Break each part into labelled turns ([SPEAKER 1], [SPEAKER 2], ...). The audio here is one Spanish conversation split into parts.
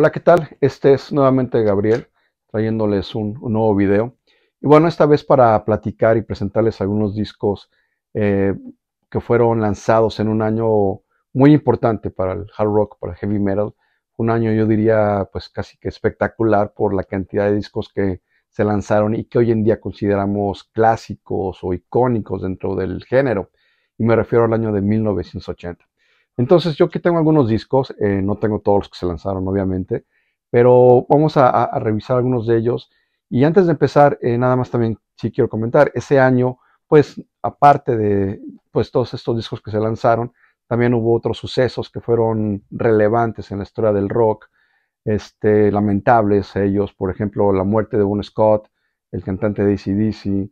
[SPEAKER 1] Hola, ¿qué tal? Este es nuevamente Gabriel trayéndoles un, nuevo video. Y bueno, esta vez para platicar y presentarles algunos discos eh, que fueron lanzados en un año muy importante para el hard rock, para el heavy metal. Un año yo diría pues casi que espectacular por la cantidad de discos que se lanzaron y que hoy en día consideramos clásicos o icónicos dentro del género. Y me refiero al año de 1980. Entonces, yo aquí tengo algunos discos, eh, no tengo todos los que se lanzaron, obviamente, pero vamos a, revisar algunos de ellos. Y antes de empezar, eh, nada más también sí quiero comentar, ese año, pues, aparte de pues, todos estos discos que se lanzaron, también hubo otros sucesos que fueron relevantes en la historia del rock, este, lamentables ellos, por ejemplo, la muerte de Bon Scott, el cantante de ACDC,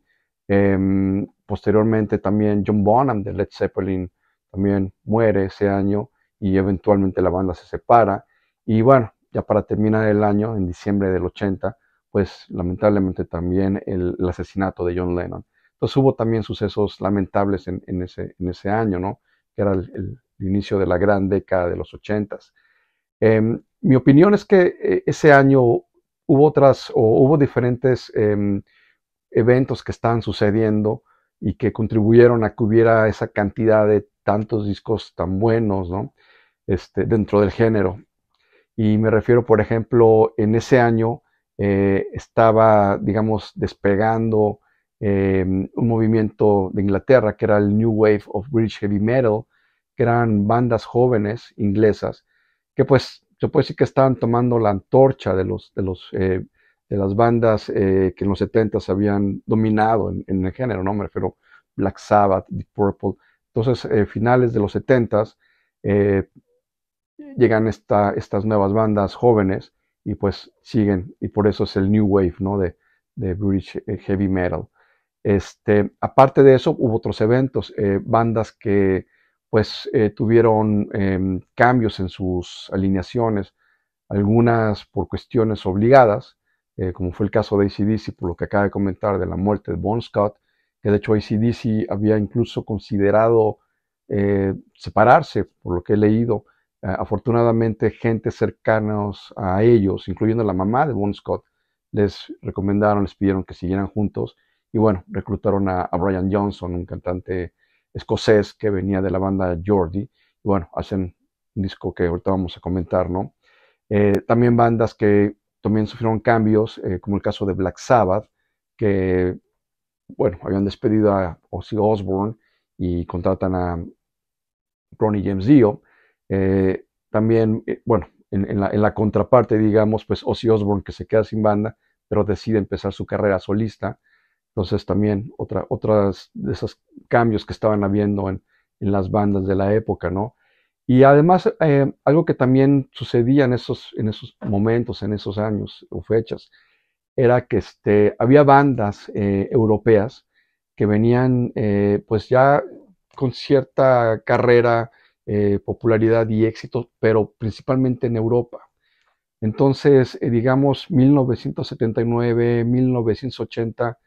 [SPEAKER 1] em, posteriormente también John Bonham de Led Zeppelin, también muere ese año y eventualmente la banda se separa. Y bueno, ya para terminar el año, en diciembre del 80, pues lamentablemente también el, asesinato de John Lennon. Entonces hubo también sucesos lamentables en, ese, en ese, año, ¿no? Que era el, inicio de la gran década de los 80. Em, mi opinión es que eh, ese año hubo otras o hubo diferentes em, eventos que estaban sucediendo y que contribuyeron a que hubiera esa cantidad de tantos discos tan buenos, Este, dentro del género. Y me refiero, por ejemplo, en ese año eh, estaba, digamos, despegando em, un movimiento de Inglaterra que era el New Wave of British Heavy Metal, que eran bandas jóvenes inglesas, que pues se puede decir que estaban tomando la antorcha de, los, de, los, eh, de las bandas eh, que en los 70 s habían dominado en, el género, ¿no? Me refiero Black Sabbath, Deep Purple, entonces, eh, finales de los 70 eh, llegan estas nuevas bandas jóvenes y pues siguen, y por eso es el New Wave, ¿no? De, British eh, Heavy Metal. Este, aparte de eso, hubo otros eventos, bandas que pues tuvieron em, cambios en sus alineaciones, algunas por cuestiones obligadas, como fue el caso de ACDC, por lo que acaba de comentar de la muerte de Bon Scott, que de hecho ACDC había incluso considerado eh, separarse, por lo que he leído. Eh, afortunadamente, gente cercanos a ellos, incluyendo la mamá de Bon Scott, les recomendaron, les pidieron que siguieran juntos. Y bueno, reclutaron a, Brian Johnson, un cantante escocés que venía de la banda Jordi. Y bueno, hacen un disco que ahorita vamos a comentar, ¿no? Eh, también bandas que también sufrieron cambios, como el caso de Black Sabbath, que bueno, habían despedido a Ozzy Osbourne y contratan a Ronnie James Dio. Eh, también, eh, bueno, en, la, contraparte, digamos, pues Ozzy Osbourne que se queda sin banda, pero decide empezar su carrera solista. Entonces también otra, otras de esos cambios que estaban habiendo en, las bandas de la época, ¿no? Y además, eh, algo que también sucedía en esos, en esos momentos, en esos años o fechas, era que este, había bandas eh, europeas que venían eh, pues ya con cierta carrera, eh, popularidad y éxito, pero principalmente en Europa. Entonces, digamos, 1979, 1980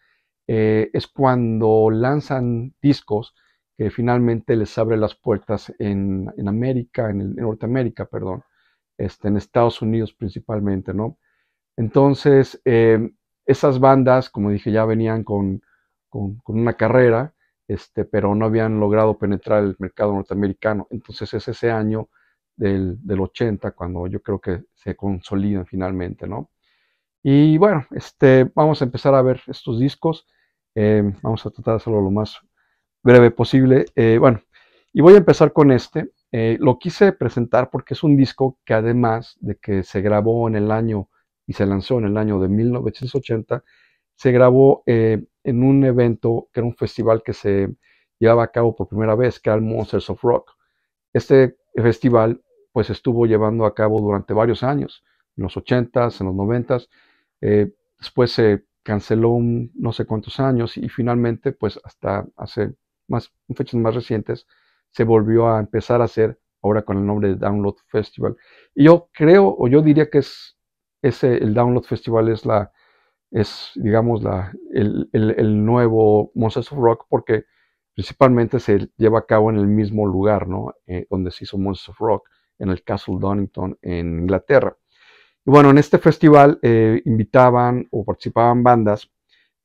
[SPEAKER 1] es cuando lanzan discos que finalmente les abre las puertas en, América, en, Norteamérica, perdón, este, en Estados Unidos principalmente, ¿no? Entonces, em, esas bandas, como dije, ya venían con, una carrera, este, pero no habían logrado penetrar el mercado norteamericano. Entonces es ese año del, del 80 cuando yo creo que se consolidan finalmente, ¿no? Y bueno, este, vamos a empezar a ver estos discos. Em, vamos a tratar de hacerlo lo más breve posible. Eh, bueno, y voy a empezar con este. Eh, lo quise presentar porque es un disco que además de que se grabó en el año se lanzó en el año de 1980, se grabó eh, en un evento que era un festival que se llevaba a cabo por primera vez, que era el Monsters of Rock. Este festival pues estuvo llevando a cabo durante varios años, en los 80s, en los 90s, eh, después se canceló un, no sé cuántos años y finalmente pues hasta hace más, fechas más recientes se volvió a empezar a hacer ahora con el nombre de Download Festival. Y yo creo, o yo diría que es ese, el Download Festival es la, es, digamos, la, el, nuevo Monsters of Rock porque principalmente se lleva a cabo en el mismo lugar, ¿no? Eh, donde se hizo Monsters of Rock, en el Castle Donington, en Inglaterra. Y bueno, en este festival eh, invitaban o participaban bandas,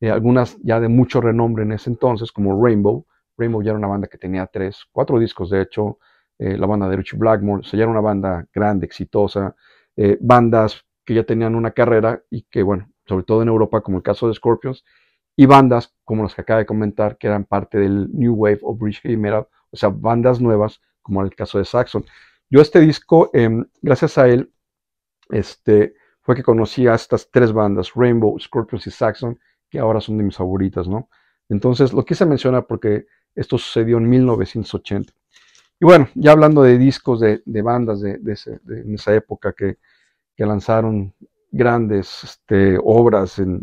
[SPEAKER 1] eh, algunas ya de mucho renombre en ese entonces, como Rainbow. Rainbow ya era una banda que tenía tres, cuatro discos, de hecho, la banda de Richie Blackmore, o sea, ya era una banda grande, exitosa, bandas que ya tenían una carrera y que, bueno, sobre todo en Europa, como el caso de Scorpions, y bandas como las que acabo de comentar, que eran parte del New Wave o British Metal, o sea, bandas nuevas, como en el caso de Saxon. Yo este disco, em, gracias a él, este, fue que conocí a estas tres bandas, Rainbow, Scorpions y Saxon, que ahora son de mis favoritas, ¿no? Entonces, lo quise mencionar porque esto sucedió en 1980. Y bueno, ya hablando de discos, de, bandas de, en esa época que, que lanzaron grandes este, obras en,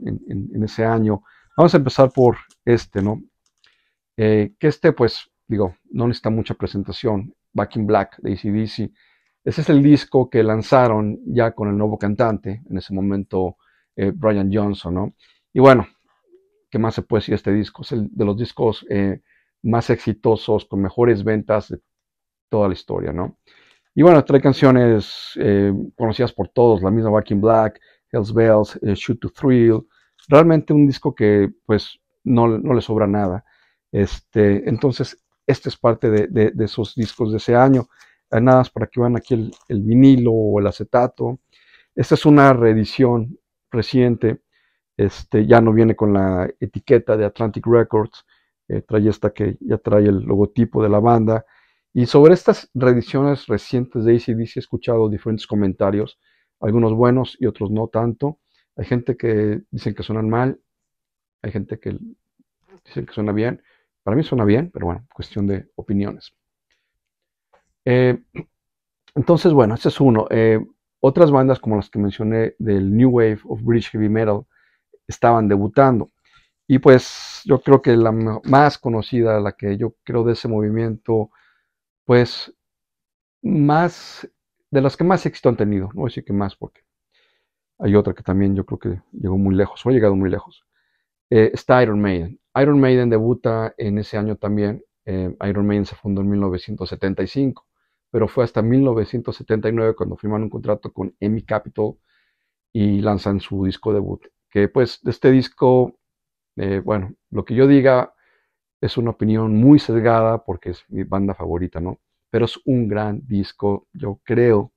[SPEAKER 1] ese año. Vamos a empezar por este, ¿no? Eh, que este, pues, digo, no necesita mucha presentación. Back in Black de ACDC. Ese es el disco que lanzaron ya con el nuevo cantante, en ese momento eh, Brian Johnson, ¿no? Y bueno, ¿qué más se puede decir de este disco? Es el de los discos eh, más exitosos, con mejores ventas de toda la historia, ¿no? Y bueno, trae canciones eh, conocidas por todos, la misma Back in Black, Hells Bells, eh, Shoot to Thrill. Realmente un disco que pues no, no le sobra nada. Este, entonces, este es parte de, esos discos de ese año. Eh, nada más para que vean aquí el, el, vinilo o el acetato. Esta es una reedición reciente. Este, ya no viene con la etiqueta de Atlantic Records. trae esta que ya trae el logotipo de la banda y sobre estas reediciones recientes de ACDC he escuchado diferentes comentarios, algunos buenos y otros no tanto. Hay gente que dice que suenan mal, hay gente que dice que suena bien. Para mí suena bien, pero bueno, cuestión de opiniones. Eh, entonces, bueno, ese es uno. Eh, otras bandas como las que mencioné del New Wave of British Heavy Metal estaban debutando. Y pues yo creo que la más conocida, la que yo creo de ese movimiento, pues más, de las que más éxito han tenido, no voy a decir que más porque hay otra que también yo creo que llegó muy lejos, o ha llegado muy lejos, eh, está Iron Maiden. Iron Maiden debuta en ese año también, eh, Iron Maiden se fundó en 1975, pero fue hasta 1979 cuando firman un contrato con EMI Capital y lanzan su disco debut, que pues de este disco, eh, bueno, lo que yo diga es una opinión muy sesgada porque es mi banda favorita, ¿no? Pero es un gran disco, yo creo,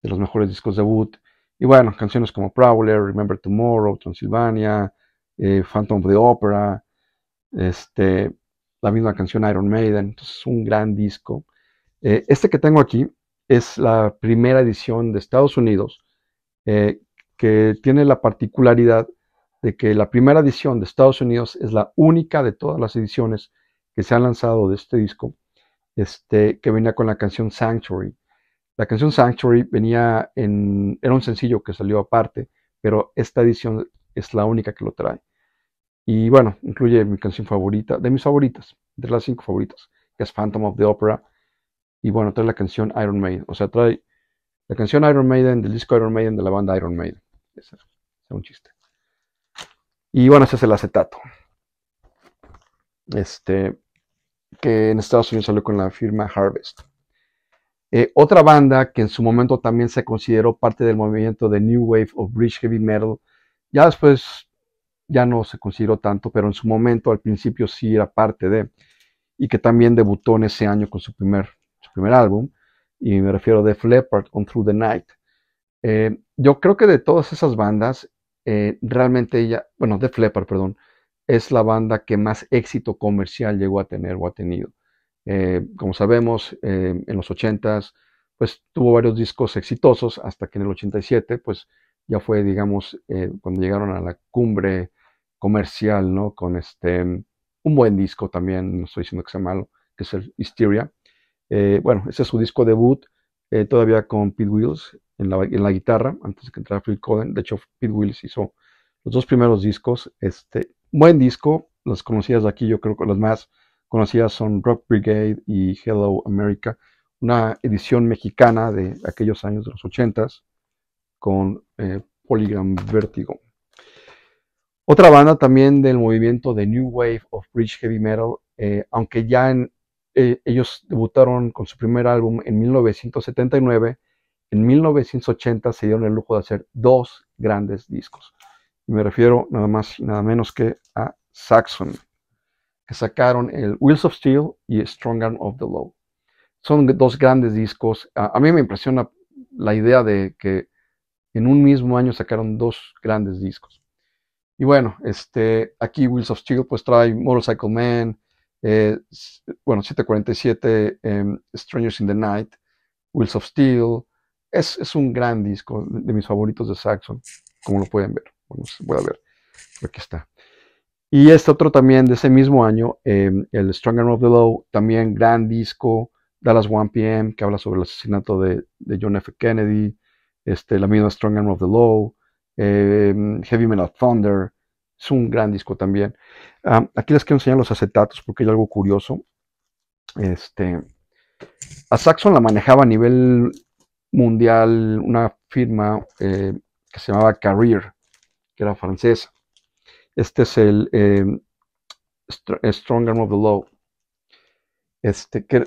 [SPEAKER 1] de los mejores discos de Boot. Y bueno, canciones como Prowler, Remember Tomorrow, Transylvania, eh, Phantom of the Opera, este, la misma canción Iron Maiden. es un gran disco. Eh, este que tengo aquí es la primera edición de Estados Unidos eh, que tiene la particularidad de que la primera edición de Estados Unidos es la única de todas las ediciones que se han lanzado de este disco, este, que venía con la canción Sanctuary. La canción Sanctuary venía en, era un sencillo que salió aparte, pero esta edición es la única que lo trae. Y bueno, incluye mi canción favorita, de mis favoritas, de las cinco favoritas, que es Phantom of the Opera. Y bueno, trae la canción Iron Maiden, o sea, trae la canción Iron Maiden del disco Iron Maiden de la banda Iron Maiden. es un chiste. Y bueno, ese es el acetato. Este, que en Estados Unidos salió con la firma Harvest. Eh, otra banda que en su momento también se consideró parte del movimiento de New Wave of British Heavy Metal, ya después ya no se consideró tanto, pero en su momento al principio sí era parte de, y que también debutó en ese año con su primer, primer álbum, y me refiero a Def Leppard, On Through the Night. Eh, yo creo que de todas esas bandas, eh, realmente ella, bueno, The Flepper, perdón, es la banda que más éxito comercial llegó a tener o ha tenido. Eh, como sabemos, eh, en los 80s, pues tuvo varios discos exitosos hasta que en el 87, pues ya fue, digamos, cuando llegaron a la cumbre comercial, ¿no? Con este, un buen disco también, no estoy diciendo que sea malo, que es el Hysteria. bueno, ese es su disco debut eh, todavía con Pete Wills en la, guitarra, antes de que entrara Phil Coden. De hecho, Pete Wills hizo los dos primeros discos. Este, buen disco, las conocidas de aquí, yo creo que las más conocidas son Rock Brigade y Hello America, una edición mexicana de aquellos años de los 80 con eh, Polygram Vertigo. Otra banda también del movimiento de New Wave of British Heavy Metal, eh, aunque ya en, eh, ellos debutaron con su primer álbum en 1979. En 1980 se dieron el lujo de hacer dos grandes discos. Y me refiero nada más y nada menos que a Saxon, que sacaron el Wheels of Steel y Strong Arm of the Law. Son dos grandes discos. A, a mí me impresiona la idea de que en un mismo año sacaron dos grandes discos. Y bueno, este, aquí Wheels of Steel pues trae Motorcycle Man, eh, bueno, 747, em, Strangers in the Night, Wheels of Steel. Es, un gran disco de mis favoritos de Saxon, como lo pueden ver. voy a ver. Aquí está. Y este otro también de ese mismo año, em, el Stronger of the Low, también gran disco, Dallas 1 PM, que habla sobre el asesinato de, John F. Kennedy, este, la misma Stronger of the Low, em, Heavy Metal Thunder, es un gran disco también. Ah, aquí les quiero enseñar los acetatos porque hay algo curioso. Este, a Saxon la manejaba a nivel mundial una firma eh, que se llamaba Carrier, que era francesa. Este es el em, eh, Strong Arm of the Law, este, que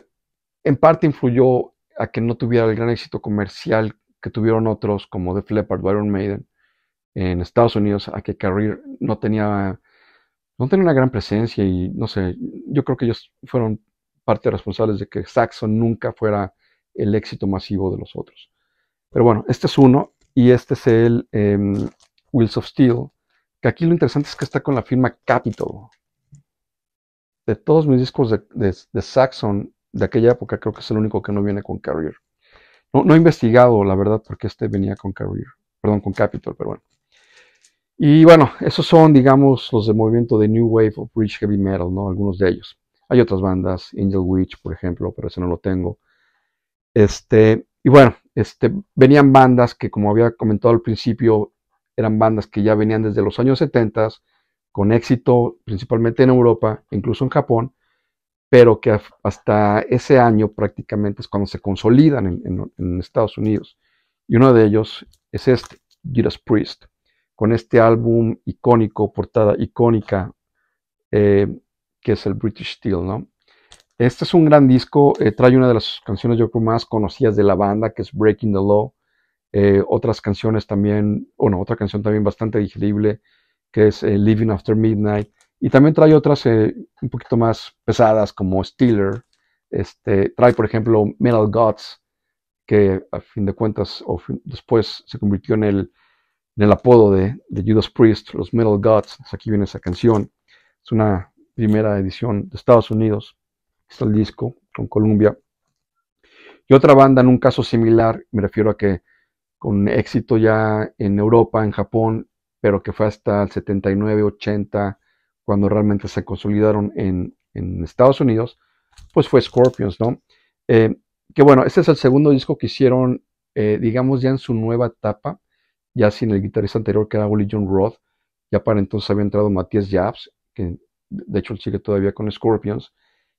[SPEAKER 1] en parte influyó a que no tuviera el gran éxito comercial que tuvieron otros como The Leppard, Byron Maiden, en Estados Unidos a que Career no tenía, no tenía una gran presencia y no sé, yo creo que ellos fueron parte responsables de que Saxon nunca fuera el éxito masivo de los otros. Pero bueno, este es uno y este es el em, Wheels of Steel, que aquí lo interesante es que está con la firma Capitol. De todos mis discos de, Saxon de aquella época, creo que es el único que no viene con Carrier. No, he investigado, la verdad, porque este venía con Career, perdón, con Capitol, pero bueno. Y bueno, esos son, digamos, los de movimiento de New Wave of British Heavy Metal, ¿no? Algunos de ellos. Hay otras bandas, Angel Witch, por ejemplo, pero ese no lo tengo. Este, y bueno, este, venían bandas que, como había comentado al principio, eran bandas que ya venían desde los años 70 con éxito principalmente en Europa, incluso en Japón, pero que hasta ese año prácticamente es cuando se consolidan en, en Estados Unidos. Y uno de ellos es este, Judas Priest con este álbum icónico, portada icónica, eh, que es el British Steel, ¿no? Este es un gran disco, eh, trae una de las canciones yo más conocidas de la banda, que es Breaking the Law. Eh, otras canciones también, bueno, otra canción también bastante digerible, que es Living After Midnight. Y también trae otras un poquito más pesadas, como Steeler. Este, trae, por ejemplo, Metal Gods, que a fin de cuentas, o después se convirtió en el en el apodo de, Judas Priest, los Metal Gods. Aquí viene esa canción. Es una primera edición de Estados Unidos. Está el disco con Columbia. Y otra banda en un caso similar, me refiero a que con éxito ya en Europa, en Japón, pero que fue hasta el 79, 80, cuando realmente se consolidaron en, Estados Unidos, pues fue Scorpions, ¿no? Eh, que bueno, este es el segundo disco que hicieron, eh, digamos, ya en su nueva etapa ya sin el guitarrista anterior que era Willie John Roth, ya para entonces había entrado Matías Jabs, que de hecho sigue todavía con Scorpions.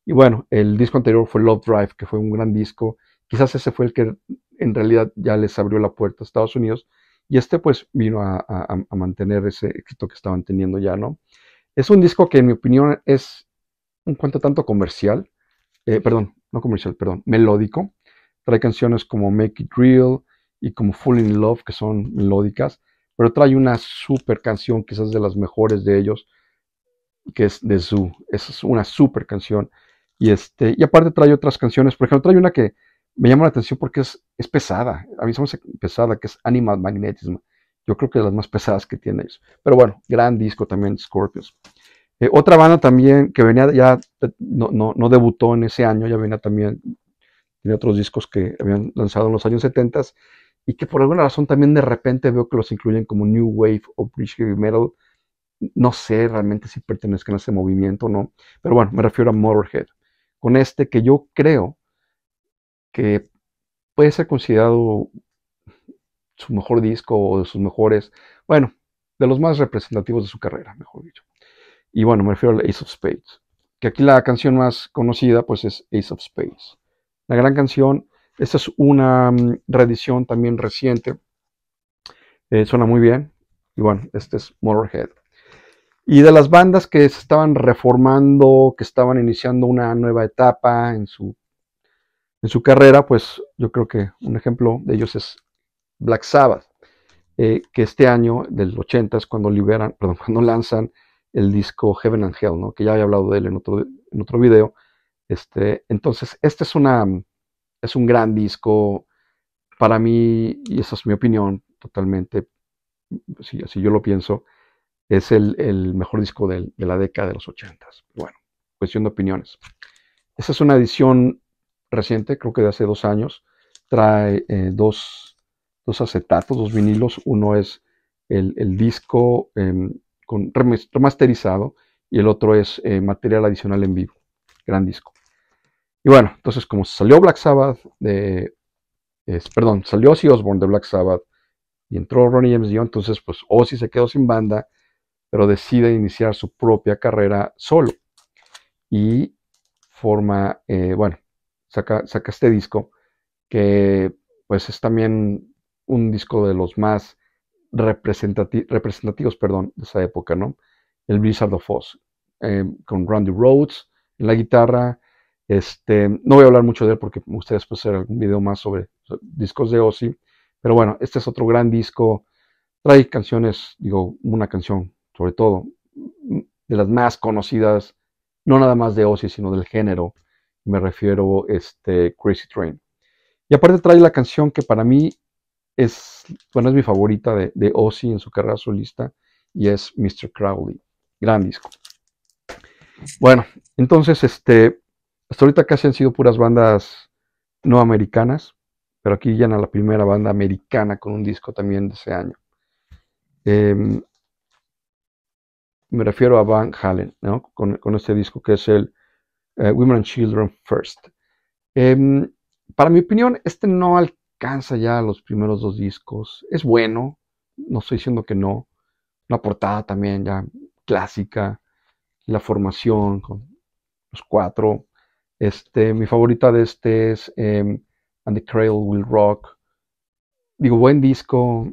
[SPEAKER 1] Y bueno, el disco anterior fue Love Drive, que fue un gran disco. Quizás ese fue el que en realidad ya les abrió la puerta a Estados Unidos. Y este pues vino a, mantener ese éxito que estaban teniendo ya, ¿no? Es un disco que en mi opinión es un cuento tanto comercial, eh, perdón, no comercial, perdón, melódico. Trae canciones como Make It Real, y como Full in Love, que son melódicas, pero trae una super canción, quizás de las mejores de ellos, que es de Zoo. es una super canción. Y, este, y aparte trae otras canciones, por ejemplo, trae una que me llama la atención porque es, es pesada, avisamos mí pesada, que es Animal Magnetism. Yo creo que es de las más pesadas que tiene ellos. Pero bueno, gran disco también, Scorpions. Eh, otra banda también que venía, ya no, no, no, debutó en ese año, ya venía también, tenía otros discos que habían lanzado en los años 70 y que por alguna razón también de repente veo que los incluyen como New Wave o British Heavy Metal. No sé realmente si pertenezcan a ese movimiento o no, pero bueno, me refiero a Motorhead. Con este que yo creo que puede ser considerado su mejor disco o de sus mejores, bueno, de los más representativos de su carrera, mejor dicho. Y bueno, me refiero al Ace of Spades, que aquí la canción más conocida pues es Ace of Spades. La gran canción esta es una mm, reedición también reciente. Eh, suena muy bien. Y bueno, este es Motorhead. Y de las bandas que se estaban reformando, que estaban iniciando una nueva etapa en su, en su carrera, pues yo creo que un ejemplo de ellos es Black Sabbath, eh, que este año del 80 es cuando liberan, perdón, cuando lanzan el disco Heaven and Hell, ¿no? que ya había hablado de él en otro, en otro video. Este, entonces, esta es una mm, es un gran disco. Para mí, y esa es mi opinión totalmente, si así yo lo pienso, es el, mejor disco de, la década de los ochentas. Bueno, cuestión de opiniones. esa es una edición reciente, creo que de hace dos años. Trae eh, dos, dos, acetatos, dos vinilos. Uno es el, disco em, remasterizado y el otro es eh, material adicional en vivo. Gran disco. Y bueno, entonces como salió Black Sabbath de... perdón, salió Ozzy Osbourne de Black Sabbath y entró Ronnie James Dio, entonces pues Ozzy se quedó sin banda, pero decide iniciar su propia carrera solo. Y forma, eh, bueno, saca, saca este disco que pues es también un disco de los más representativos perdón, de esa época, ¿no? El Blizzard of Oz, eh, con Randy Rhodes en la guitarra, este, no voy a hablar mucho de él porque ustedes pueden hacer algún video más sobre, discos de Ozzy. Pero bueno, este es otro gran disco. Trae canciones, digo, una canción sobre todo, de las más conocidas, no nada más de Ozzy, sino del género. Me refiero a este, Crazy Train. Y aparte trae la canción que para mí es, bueno, es mi favorita de, de Ozzy en su carrera solista y es Mr. Crowley. Gran disco. Bueno, entonces, este, hasta ahorita casi han sido puras bandas no americanas, pero aquí llena la primera banda americana con un disco también de ese año. Em, me refiero a Van Halen, ¿no? con, este disco que es el eh, Women and Children First. Em, para mi opinión, este no alcanza ya los primeros dos discos. Es bueno, no estoy diciendo que no. Una portada también ya clásica, la formación con los cuatro este, mi favorita de este es em, And the Cradle Will Rock. Digo, buen disco,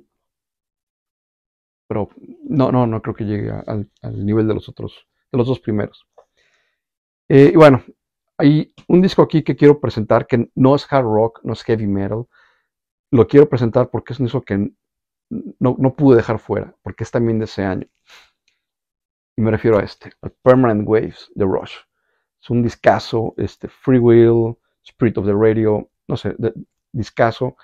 [SPEAKER 1] pero no, no, no creo que llegue al, nivel de los otros, de los dos primeros. Eh, y bueno, hay un disco aquí que quiero presentar que no es hard rock, no es heavy metal. Lo quiero presentar porque es un disco que no, pude dejar fuera, porque es también de ese año. Y me refiero a este, Permanent Waves de Rush. Es un discazo, este, Free Will, Spirit of the Radio, no sé, de, discazo.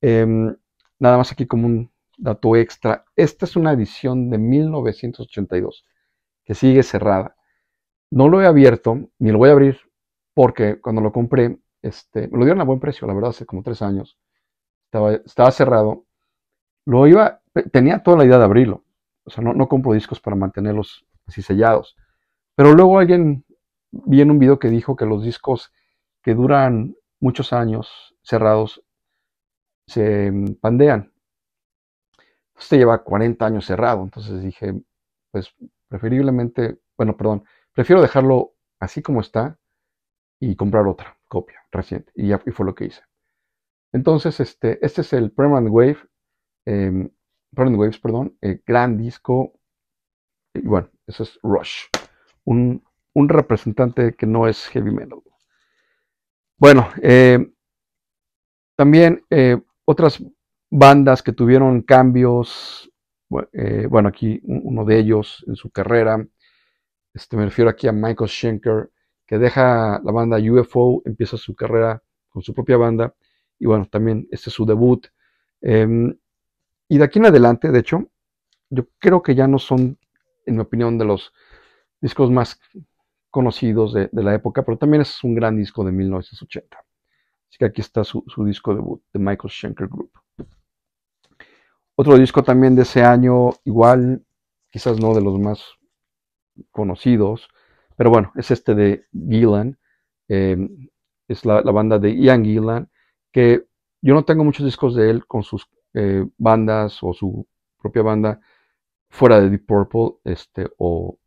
[SPEAKER 1] Em, nada más aquí como un dato extra. Esta es una edición de 1982 que sigue cerrada. No lo he abierto, ni lo voy a abrir, porque cuando lo compré, este, me lo dieron a buen precio, la verdad, hace como tres años. Estaba, estaba cerrado. Lo iba, tenía toda la idea de abrirlo. O sea, no, no compro discos para mantenerlos así sellados. Pero luego alguien vi en un video que dijo que los discos que duran muchos años cerrados se pandean. Este lleva 40 años cerrado, entonces dije, pues preferiblemente, bueno, perdón, prefiero dejarlo así como está y comprar otra copia reciente. Y ya fue lo que hice. Entonces, este, este es el Permanent Wave, em, Permanent Waves, perdón, el eh, gran disco. Y bueno, eso es Rush, un un representante que no es heavy metal. Bueno, eh, también eh, otras bandas que tuvieron cambios, eh, bueno, aquí uno de ellos en su carrera, este, me refiero aquí a Michael Schenker, que deja la banda UFO, empieza su carrera con su propia banda, y bueno, también este es su debut. Em, y de aquí en adelante, de hecho, yo creo que ya no son, en mi opinión, de los discos más conocidos de, la época, pero también es un gran disco de 1980. Así que aquí está su, disco debut, de Michael Schenker Group. Otro disco también de ese año, igual, quizás no de los más conocidos, pero bueno, es este de Gillan, em, es la, banda de Ian Gillan, que yo no tengo muchos discos de él con sus eh, bandas o su propia banda fuera de Deep Purple, este, o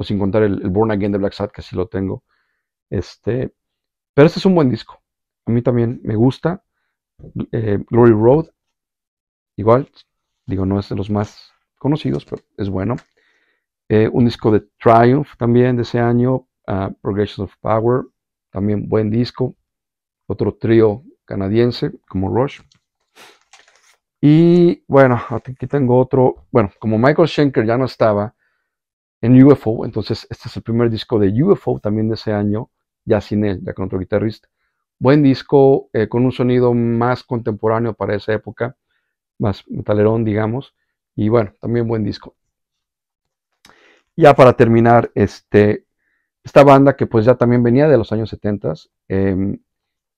[SPEAKER 1] o sin contar el, Born Again de Black Sabbath, que sí lo tengo. Este, pero este es un buen disco. A mí también me gusta. Eh, Glory Road, igual, digo, no es de los más conocidos, pero es bueno. Eh, un disco de Triumph también de ese año, ah, ...Progressions Progression of Power, también buen disco. Otro trío canadiense como Rush. Y bueno, aquí tengo otro. Bueno, como Michael Schenker ya no estaba, en UFO. Entonces, este es el primer disco de UFO también de ese año, ya sin él, ya con otro guitarrista. Buen disco, eh, con un sonido más contemporáneo para esa época, más metalerón, digamos. Y bueno, también buen disco. Ya para terminar, este, esta banda que pues ya también venía de los años 70, em,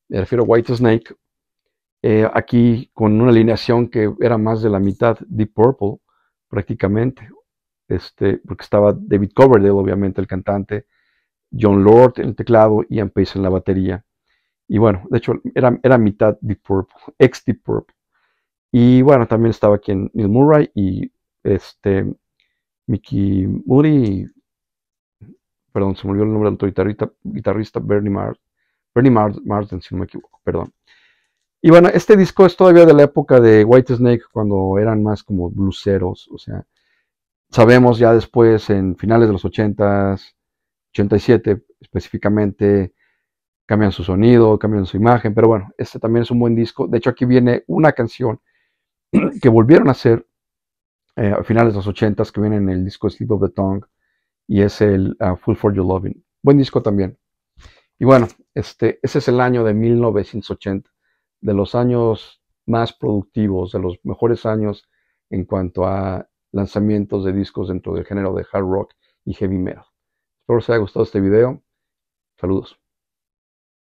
[SPEAKER 1] me refiero a White Snake, eh, aquí con una alineación que era más de la mitad Deep Purple prácticamente, este, porque estaba David Coverdale, obviamente, el cantante, John Lord en el teclado y Ian Pace en la batería. Y bueno, de hecho, era, era mitad Deep Purple, ex Deep Purple. Y bueno, también estaba aquí en Neil Murray y este, Mickey Moody, perdón, se me olvidó el nombre del otro guitarrista, Bernie, Mar, Bernie Mar, Martin, si no me equivoco, perdón. Y bueno, este disco es todavía de la época de White Snake, cuando eran más como bluseros, o sea, Sabemos ya después, en finales de los 80s, 87 específicamente, cambian su sonido, cambian su imagen, pero bueno, este también es un buen disco. De hecho, aquí viene una canción que volvieron a hacer eh, a finales de los 80 que viene en el disco Sleep of the Tongue y es el uh, Full for Your Loving. Buen disco también. Y bueno, este, ese es el año de 1980, de los años más productivos, de los mejores años en cuanto a lanzamientos de discos dentro del género de hard rock y heavy metal. Espero que os haya gustado este video. Saludos.